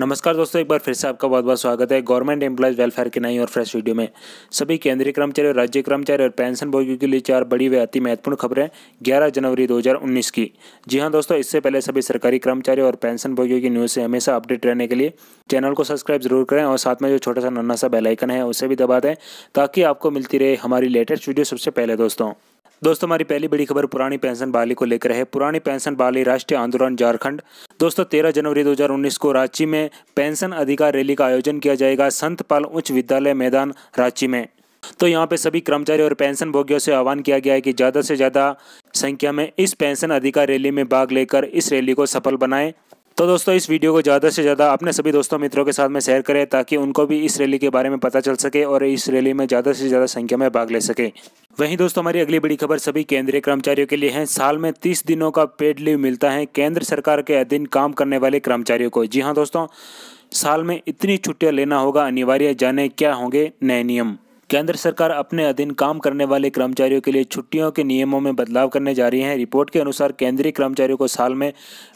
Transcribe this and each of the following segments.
नमस्कार दोस्तों एक बार फिर से आपका बहुत बहुत स्वागत है गवर्नमेंट एम्प्लॉयज़ वेलफेयर की नई और फ्रेश वीडियो में सभी केंद्रीय कर्मचारी और राज्य कर्मचारी और पेंशन भोगियों के लिए चार बड़ी व अति महत्वपूर्ण खबरें 11 जनवरी 2019 की जी हां दोस्तों इससे पहले सभी सरकारी कर्मचारी और पेंशन भोगियों की न्यूज़ से हमेशा अपडेट रहने के लिए चैनल को सब्सक्राइब जरूर करें और साथ में जो छोटा सा नन्ना सा बेलाइकन है उसे भी दबा दें ताकि आपको मिलती रहे हमारी लेटेस्ट वीडियो सबसे पहले दोस्तों दोस्तों हमारी पहली बड़ी खबर पुरानी पेंशन बहाली को लेकर है पुरानी पेंशन बहाली राष्ट्रीय आंदोलन झारखंड दोस्तों 13 जनवरी 2019 को रांची में पेंशन अधिकार रैली का आयोजन किया जाएगा संत पाल उच्च विद्यालय मैदान रांची में तो यहाँ पे सभी कर्मचारी और पेंशन भोगियों से आह्वान किया गया है कि ज़्यादा से ज़्यादा संख्या में इस पेंशन अधिकार रैली में भाग लेकर इस रैली को सफल बनाएं तो दोस्तों इस वीडियो को ज़्यादा से ज़्यादा अपने सभी दोस्तों मित्रों के साथ में शेयर करें ताकि उनको भी इस रैली के बारे में पता चल सके और इस रैली में ज़्यादा से ज़्यादा संख्या में भाग ले सके वहीं दोस्तों हमारी अगली बड़ी खबर सभी केंद्रीय कर्मचारियों के लिए है साल में तीस दिनों का पेड लीव मिलता है केंद्र सरकार के अधीन काम करने वाले कर्मचारियों को जी हाँ दोस्तों साल में इतनी छुट्टियाँ लेना होगा अनिवार्य जाने क्या होंगे नए नियम केंद्र सरकार अपने अधीन काम करने वाले कर्मचारियों के लिए छुट्टियों के नियमों में बदलाव करने जा रही है रिपोर्ट के अनुसार केंद्रीय कर्मचारियों को साल में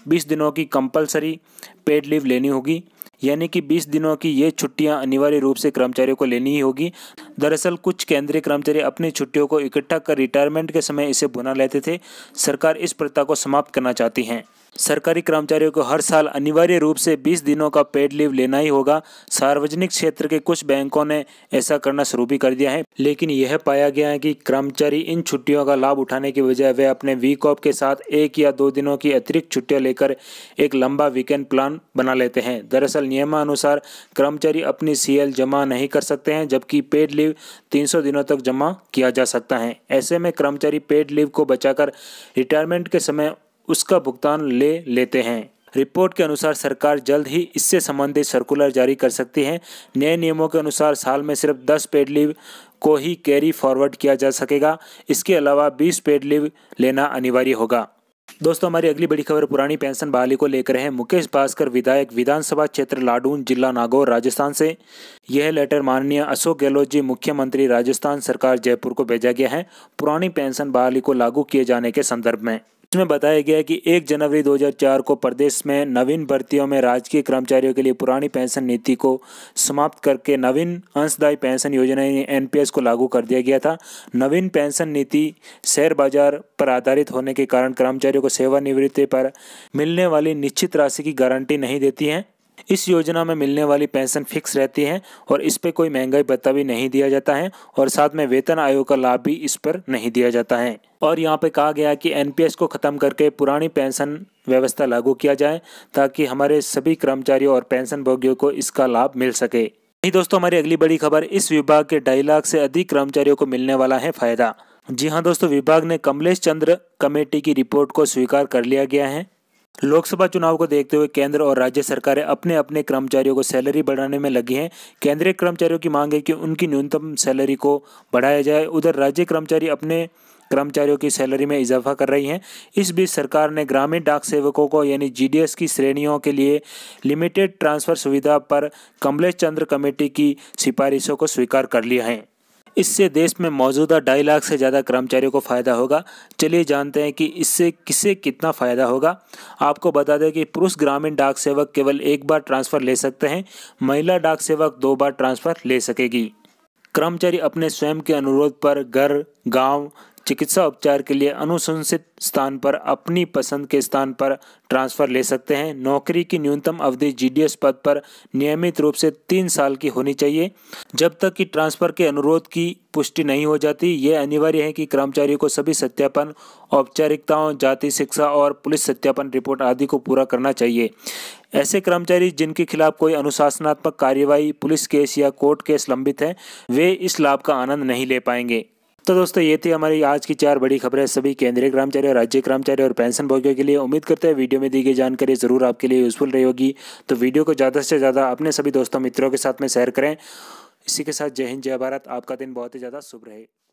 20 दिनों की कंपलसरी पेड लीव लेनी होगी यानी कि 20 दिनों की ये छुट्टियां अनिवार्य रूप से कर्मचारियों को लेनी ही होगी दरअसल कुछ केंद्रीय कर्मचारी अपनी छुट्टियों को इकट्ठा कर रिटायरमेंट के समय इसे बुना लेते थे सरकार इस प्रथा को समाप्त करना चाहती है सरकारी कर्मचारियों को हर साल अनिवार्य रूप से 20 दिनों का पेड लीव लेना ही होगा सार्वजनिक क्षेत्र के कुछ बैंकों ने ऐसा करना शुरू भी कर दिया है लेकिन यह पाया गया है कि कर्मचारी इन छुट्टियों का लाभ उठाने की बजाय वे अपने वीक ऑफ के साथ एक या दो दिनों की अतिरिक्त छुट्टियां लेकर एक लंबा वीकेंड प्लान बना लेते हैं दरअसल नियमानुसार कर्मचारी अपनी सी जमा नहीं कर सकते हैं जबकि पेड लीव तीन दिनों तक जमा किया जा सकता है ऐसे में कर्मचारी पेड लीव को बचाकर रिटायरमेंट के समय उसका भुगतान ले लेते हैं रिपोर्ट के अनुसार सरकार जल्द ही इससे संबंधित सर्कुलर जारी कर सकती है नए नियमों के अनुसार साल में सिर्फ 10 पेड लीव को ही कैरी फॉरवर्ड किया जा सकेगा इसके अलावा 20 पेड लीव लेना अनिवार्य होगा दोस्तों हमारी अगली बड़ी खबर पुरानी पेंशन बहाली को लेकर है मुकेश भास्कर विधायक विधानसभा क्षेत्र लाडून जिला नागौर राजस्थान से यह लेटर माननीय अशोक गहलोत जी मुख्यमंत्री राजस्थान सरकार जयपुर को भेजा गया है पुरानी पेंशन बहाली को लागू किए जाने के संदर्भ में इसमें बताया गया है कि 1 जनवरी 2004 को प्रदेश में नवीन भर्तियों में राजकीय कर्मचारियों के लिए पुरानी पेंशन नीति को समाप्त करके नवीन अंशदायी पेंशन योजना एनपीएस को लागू कर दिया गया था नवीन पेंशन नीति शेयर बाजार पर आधारित होने के कारण कर्मचारियों को सेवानिवृत्ति पर मिलने वाली निश्चित राशि की गारंटी नहीं देती है इस योजना में मिलने वाली पेंशन फिक्स रहती है और इस पर कोई महंगाई भत्ता भी नहीं दिया जाता है और साथ में वेतन आयोग का लाभ भी इस पर नहीं दिया जाता है और यहाँ पे कहा गया कि एनपीएस को ख़त्म करके पुरानी पेंशन व्यवस्था लागू किया जाए ताकि हमारे सभी कर्मचारियों और पेंशन भोगियों को इसका लाभ मिल सके यही दोस्तों हमारी अगली बड़ी खबर इस विभाग के ढाई लाख से अधिक कर्मचारियों को मिलने वाला है फायदा जी हाँ दोस्तों विभाग ने कमलेश चंद्र कमेटी की रिपोर्ट को स्वीकार कर लिया गया है लोकसभा चुनाव को देखते हुए केंद्र और राज्य सरकारें अपने अपने कर्मचारियों को सैलरी बढ़ाने में लगी हैं केंद्रीय कर्मचारियों की मांग है कि उनकी न्यूनतम सैलरी को बढ़ाया जाए उधर राज्य कर्मचारी अपने कर्मचारियों की सैलरी में इजाफा कर रही हैं इस बीच सरकार ने ग्रामीण डाक सेवकों को यानी जीडीएस की श्रेणियों के लिए लिमिटेड ट्रांसफ़र सुविधा पर कमलेश चंद्र कमेटी की सिफारिशों को स्वीकार कर लिया है इससे देश में मौजूदा ढाई लाख से ज़्यादा कर्मचारियों को फ़ायदा होगा चलिए जानते हैं कि इससे किसे कितना फ़ायदा होगा आपको बता दें कि पुरुष ग्रामीण डाक सेवक केवल एक बार ट्रांसफ़र ले सकते हैं महिला डाक सेवक दो बार ट्रांसफ़र ले सकेगी कर्मचारी अपने स्वयं के अनुरोध पर घर गांव, चिकित्सा उपचार के लिए अनुशंसित स्थान पर अपनी पसंद के स्थान पर ट्रांसफ़र ले सकते हैं नौकरी की न्यूनतम अवधि जीडीएस पद पर नियमित रूप से तीन साल की होनी चाहिए जब तक कि ट्रांसफ़र के अनुरोध की पुष्टि नहीं हो जाती ये अनिवार्य है कि कर्मचारियों को सभी सत्यापन औपचारिकताओं जाति शिक्षा और पुलिस सत्यापन रिपोर्ट आदि को पूरा करना चाहिए ऐसे कर्मचारी जिनके खिलाफ कोई अनुशासनात्मक कार्यवाही पुलिस केस या कोर्ट केस लंबित है वे इस लाभ का आनंद नहीं ले पाएंगे तो दोस्तों ये थी हमारी आज की चार बड़ी खबरें सभी केंद्रीय कर्मचारी और राज्य कर्मचारी और पेंशन भोगियों के लिए उम्मीद करते हैं वीडियो में दी गई जानकारी ज़रूर आपके लिए यूजफुल रही होगी तो वीडियो को ज़्यादा से ज़्यादा अपने सभी दोस्तों मित्रों के साथ में शेयर करें इसी के साथ जय हिंद जय भारत आपका दिन बहुत ही ज़्यादा शुभ रहे